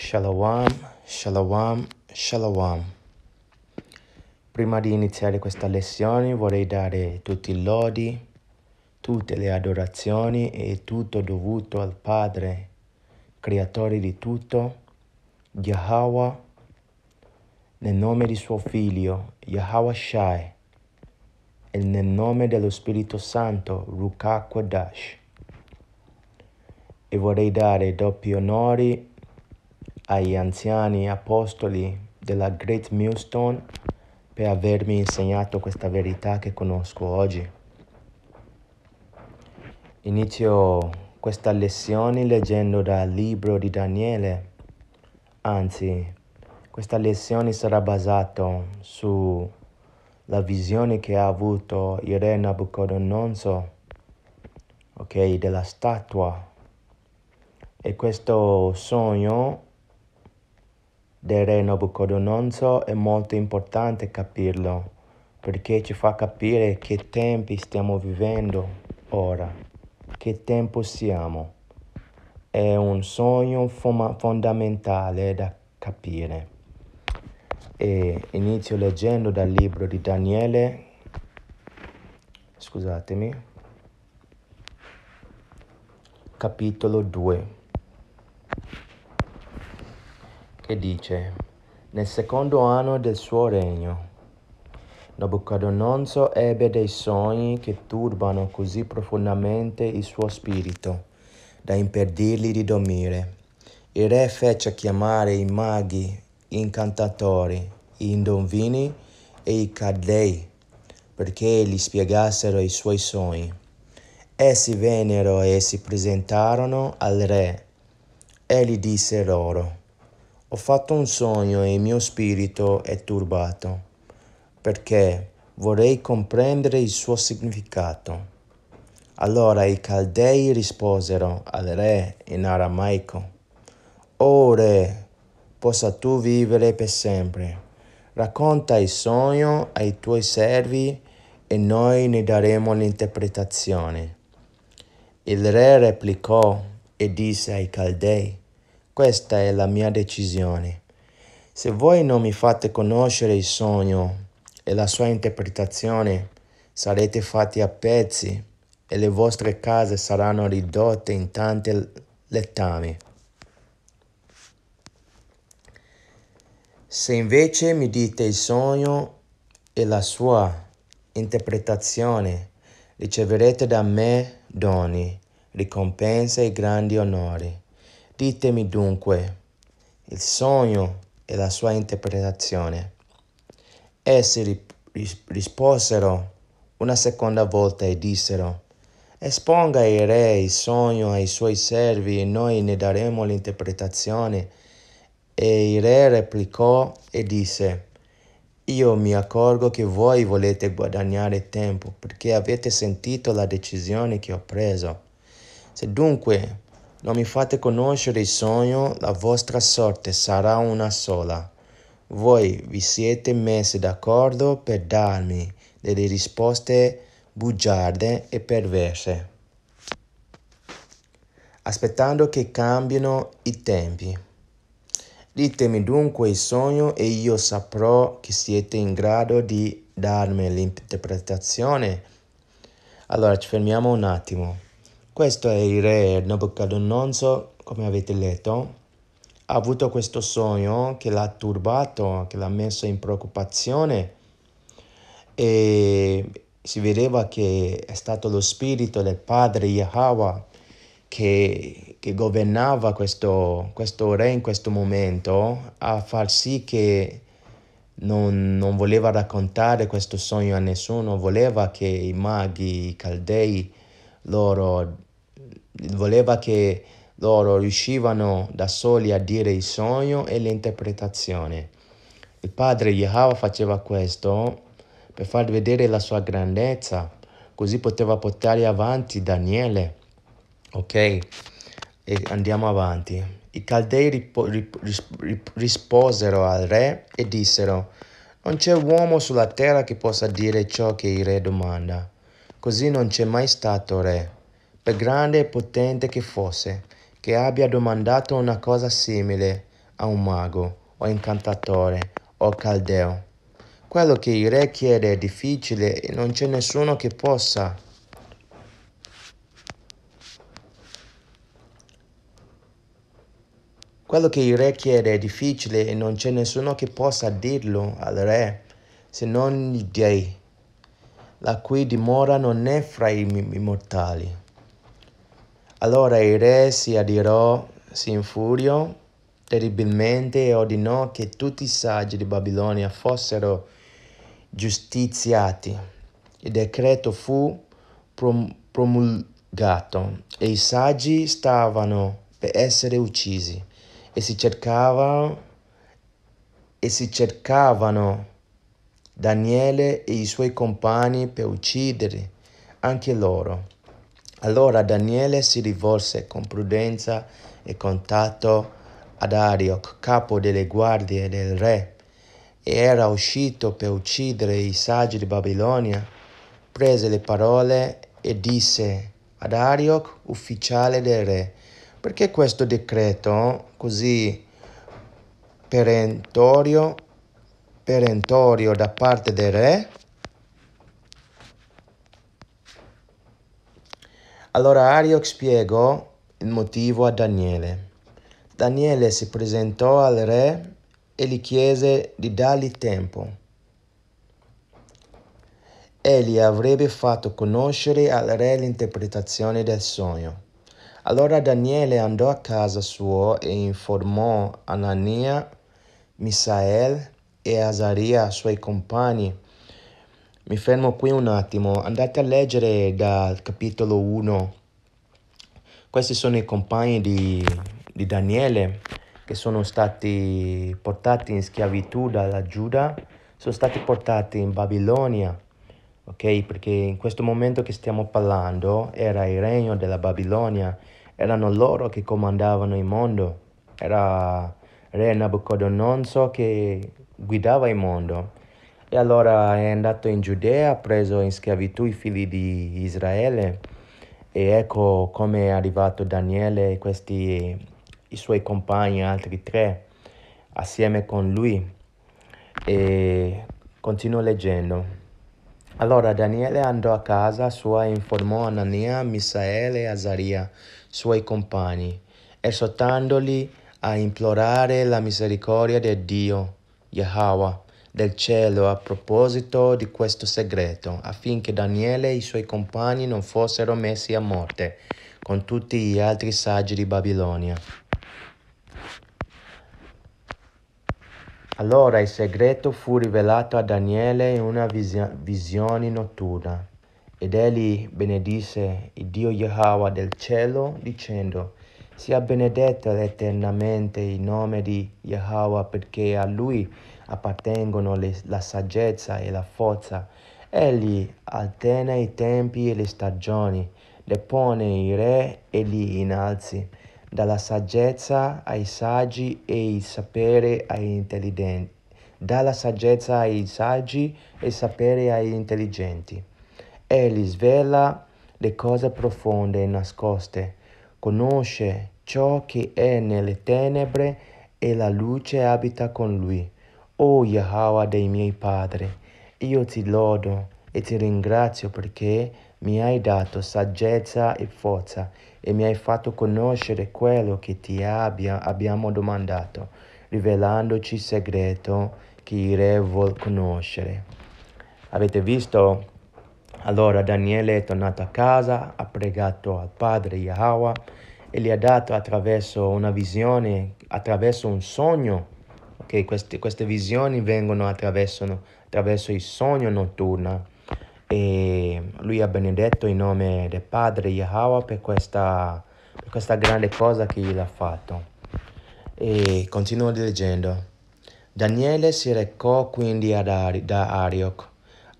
Shalom, shalom, shalom. Prima di iniziare questa lezione vorrei dare tutti i lodi, tutte le adorazioni e tutto dovuto al Padre, creatore di tutto, Yahweh, nel nome di suo Figlio, Yahweh Shai, e nel nome dello Spirito Santo, Rukakwa Dash. E vorrei dare doppi onori agli anziani apostoli della Great Millstone per avermi insegnato questa verità che conosco oggi. Inizio questa lezione leggendo dal libro di Daniele, anzi questa lezione sarà basata sulla visione che ha avuto il re Nabucodonosor, ok, della statua. E questo sogno del re Nabucodonosor è molto importante capirlo perché ci fa capire che tempi stiamo vivendo ora, che tempo siamo. È un sogno fondamentale da capire. E inizio leggendo dal libro di Daniele, scusatemi, capitolo 2 che dice, nel secondo anno del suo regno, Nabucodonosor ebbe dei sogni che turbano così profondamente il suo spirito da impedirgli di dormire. Il re fece chiamare i maghi, gli incantatori, gli indovini e i caddei perché gli spiegassero i suoi sogni. Essi vennero e si presentarono al re. Egli disse loro, ho fatto un sogno e il mio spirito è turbato, perché vorrei comprendere il suo significato. Allora i caldei risposero al re in aramaico, O re, possa tu vivere per sempre. Racconta il sogno ai tuoi servi e noi ne daremo l'interpretazione. Il re replicò e disse ai caldei, questa è la mia decisione. Se voi non mi fate conoscere il sogno e la sua interpretazione, sarete fatti a pezzi e le vostre case saranno ridotte in tante lettami. Se invece mi dite il sogno e la sua interpretazione, riceverete da me doni, ricompense e grandi onori. Ditemi dunque il sogno e la sua interpretazione. Essi risposero una seconda volta e dissero, Esponga il re il sogno ai suoi servi e noi ne daremo l'interpretazione. E il re replicò e disse, io mi accorgo che voi volete guadagnare tempo perché avete sentito la decisione che ho preso. Se dunque non mi fate conoscere il sogno, la vostra sorte sarà una sola. Voi vi siete messi d'accordo per darmi delle risposte bugiarde e perverse, aspettando che cambino i tempi. Ditemi dunque il sogno e io saprò che siete in grado di darmi l'interpretazione. Allora ci fermiamo un attimo. Questo è il re Nabucodonosor, come avete letto. Ha avuto questo sogno che l'ha turbato, che l'ha messo in preoccupazione e si vedeva che è stato lo spirito del padre Yahweh che, che governava questo, questo, re in questo momento a far sì che non, non voleva raccontare questo sogno a nessuno, voleva che i maghi, i caldei, loro voleva che loro riuscivano da soli a dire il sogno e l'interpretazione. Il padre Yahweh faceva questo per far vedere la sua grandezza, così poteva portare avanti Daniele. Ok? E andiamo avanti. I caldei ripo, rip, rip, risposero al re e dissero, non c'è uomo sulla terra che possa dire ciò che il re domanda. Così non c'è mai stato re per grande e potente che fosse, che abbia domandato una cosa simile a un mago, o incantatore, o caldeo. Quello che il re chiede è difficile e non c'è nessuno che possa. Quello che il re chiede è difficile e non c'è nessuno che possa dirlo al re, se non gli dei, la cui dimora non è fra i mortali. Allora il re si adirò, si infuriò terribilmente e ordinò che tutti i saggi di Babilonia fossero giustiziati. Il decreto fu promulgato e i saggi stavano per essere uccisi e si cercavano e si cercavano Daniele e i suoi compagni per uccidere anche loro. Allora Daniele si rivolse con prudenza e contatto ad Arioc, capo delle guardie del re, e era uscito per uccidere i saggi di Babilonia, prese le parole e disse ad Arioc, ufficiale del re, perché questo decreto così perentorio, perentorio da parte del re? Allora Ario spiegò il motivo a Daniele. Daniele si presentò al re e gli chiese di dargli tempo. Egli avrebbe fatto conoscere al re l'interpretazione del sogno. Allora Daniele andò a casa sua e informò Anania, Misael e Azaria, suoi compagni, mi fermo qui un attimo, andate a leggere dal capitolo 1. Questi sono i compagni di, di Daniele che sono stati portati in schiavitù dalla Giuda, sono stati portati in Babilonia, ok? Perché in questo momento che stiamo parlando era il regno della Babilonia, erano loro che comandavano il mondo, era re Nabucodonosor che guidava il mondo e allora è andato in Giudea, ha preso in schiavitù i figli di Israele e ecco come è arrivato Daniele e questi, i suoi compagni, altri tre, assieme con lui. E continuo leggendo. Allora Daniele andò a casa sua e informò Anania, Misaele e Azaria, suoi compagni, esortandoli a implorare la misericordia del Dio, Yahweh del cielo a proposito di questo segreto, affinché Daniele e i suoi compagni non fossero messi a morte con tutti gli altri saggi di Babilonia. Allora il segreto fu rivelato a Daniele in una visione notturna ed egli benedisse il Dio Yahweh del cielo dicendo sia benedetto eternamente il nome di Yahweh perché a lui appartengono le, la saggezza e la forza. Egli alterna i tempi e le stagioni, depone i re e li innalzi, dalla saggezza ai saggi e il sapere agli intelligenti. Dalla saggezza ai saggi e il sapere agli intelligenti. Egli svela le cose profonde e nascoste conosce ciò che è nelle tenebre e la luce abita con lui. O oh, Yahweh dei miei padri, io ti lodo e ti ringrazio perché mi hai dato saggezza e forza e mi hai fatto conoscere quello che ti abbia, abbiamo domandato, rivelandoci il segreto che i Re vuol conoscere. Avete visto? Allora Daniele è tornato a casa, ha pregato al padre Yahweh e gli ha dato attraverso una visione, attraverso un sogno, che queste, queste, visioni vengono attraverso, attraverso il sogno notturno e lui ha benedetto in nome del padre Yahweh per questa, per questa grande cosa che gli ha fatto. E continuo leggendo. Daniele si recò quindi ad Ari, da Arioc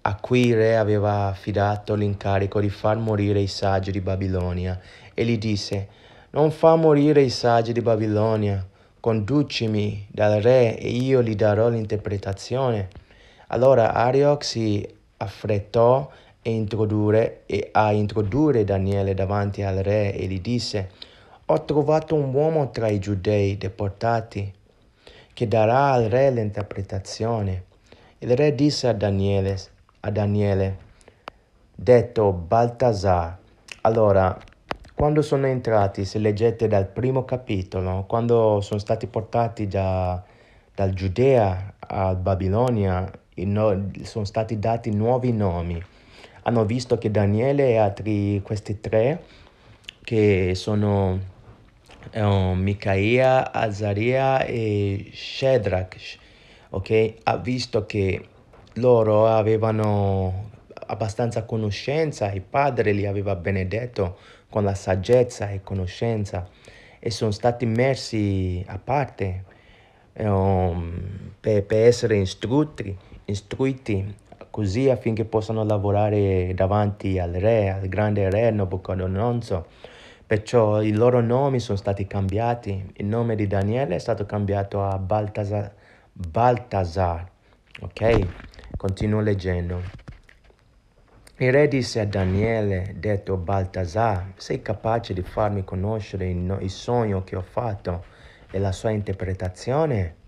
a cui il re aveva affidato l'incarico di far morire i saggi di Babilonia, e gli disse, Non fa morire i saggi di Babilonia, conducimi dal re e io gli darò l'interpretazione. Allora Arioch si affrettò e introdurre, a introdurre Daniele davanti al re e gli disse, ho trovato un uomo tra i giudei deportati che darà al re l'interpretazione. Il re disse a Daniele, a Daniele, detto Baltasar. Allora, quando sono entrati, se leggete dal primo capitolo, quando sono stati portati da, dal Giudea a Babilonia, no, sono stati dati nuovi nomi. Hanno visto che Daniele e altri, questi tre, che sono eh, Micaia, Azaria e Shedrach, ok? Ha visto che loro avevano abbastanza conoscenza, il Padre li aveva benedetto con la saggezza e conoscenza e sono stati messi a parte um, ehm, per, per, essere istrutti, istruiti così affinché possano lavorare davanti al re, al grande re Nabucodonosor. Perciò i loro nomi sono stati cambiati. Il nome di Daniele è stato cambiato a Baltasar. Baltasar ok? Continuò leggendo. Il re disse a Daniele, detto Baltasar, sei capace di farmi conoscere il, no- il sogno che ho fatto e la sua interpretazione?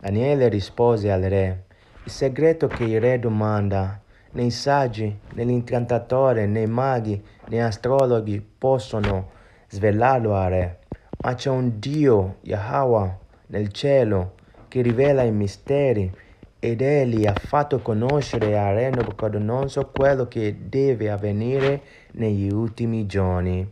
Daniele rispose al re, il segreto che il re domanda né i saggi, né l'incantatore, né i maghi, né gli astrologhi possono svelarlo al re, ma c'è un Dio, Yahweh, nel cielo, che rivela i misteri ed egli ha fatto conoscere a Re Nabucodonosor quello che deve avvenire negli ultimi giorni.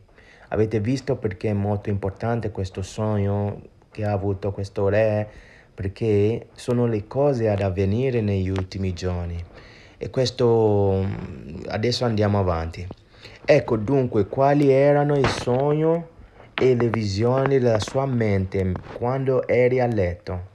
Avete visto perché è molto importante questo sogno che ha avuto questo re, perché sono le cose ad avvenire negli ultimi giorni. E questo mm, adesso andiamo avanti. Ecco dunque quali erano i sogni e le visioni della sua mente quando eri a letto.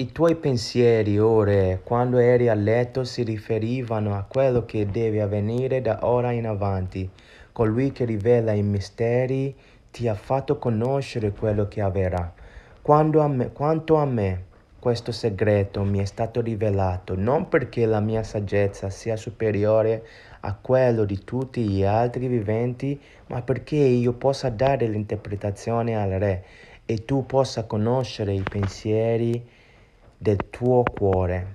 I tuoi pensieri ora, quando eri a letto, si riferivano a quello che deve avvenire da ora in avanti. Colui che rivela i misteri ti ha fatto conoscere quello che avverrà. Quando a me, quanto a me, questo segreto mi è stato rivelato non perché la mia saggezza sia superiore a quello di tutti gli altri viventi, ma perché io possa dare l'interpretazione al Re e tu possa conoscere i pensieri del tuo cuore.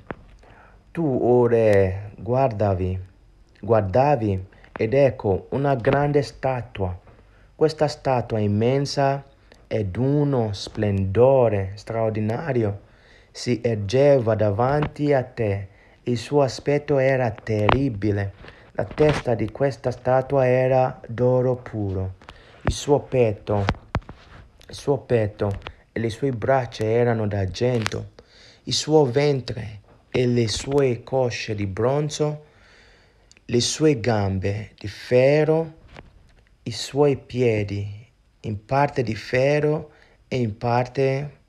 Tu ora guardavi, guardavi ed ecco una grande statua. Questa statua immensa ed uno splendore straordinario si ergeva davanti a te. Il suo aspetto era terribile. La testa di questa statua era d'oro puro. Il suo petto, il suo petto e le sue braccia erano d'argento il suo ventre e le sue cosce di bronzo, le sue gambe di ferro, i suoi piedi in parte di ferro e in parte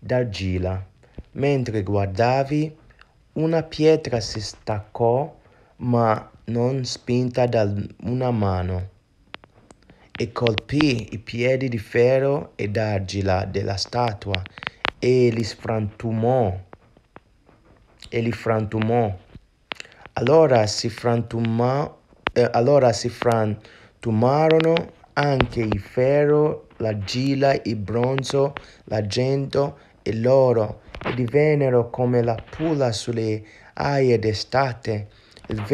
d'argilla. Mentre guardavi, una pietra si staccò, ma non spinta da una mano, e colpì i piedi di ferro e d'argilla della statua e li frantumò. E li frantumò. Allora si, frantumò, eh, allora si frantumarono anche il ferro, l'argilla, il bronzo, l'argento e l'oro e divennero come la pula sulle aie d'estate. Il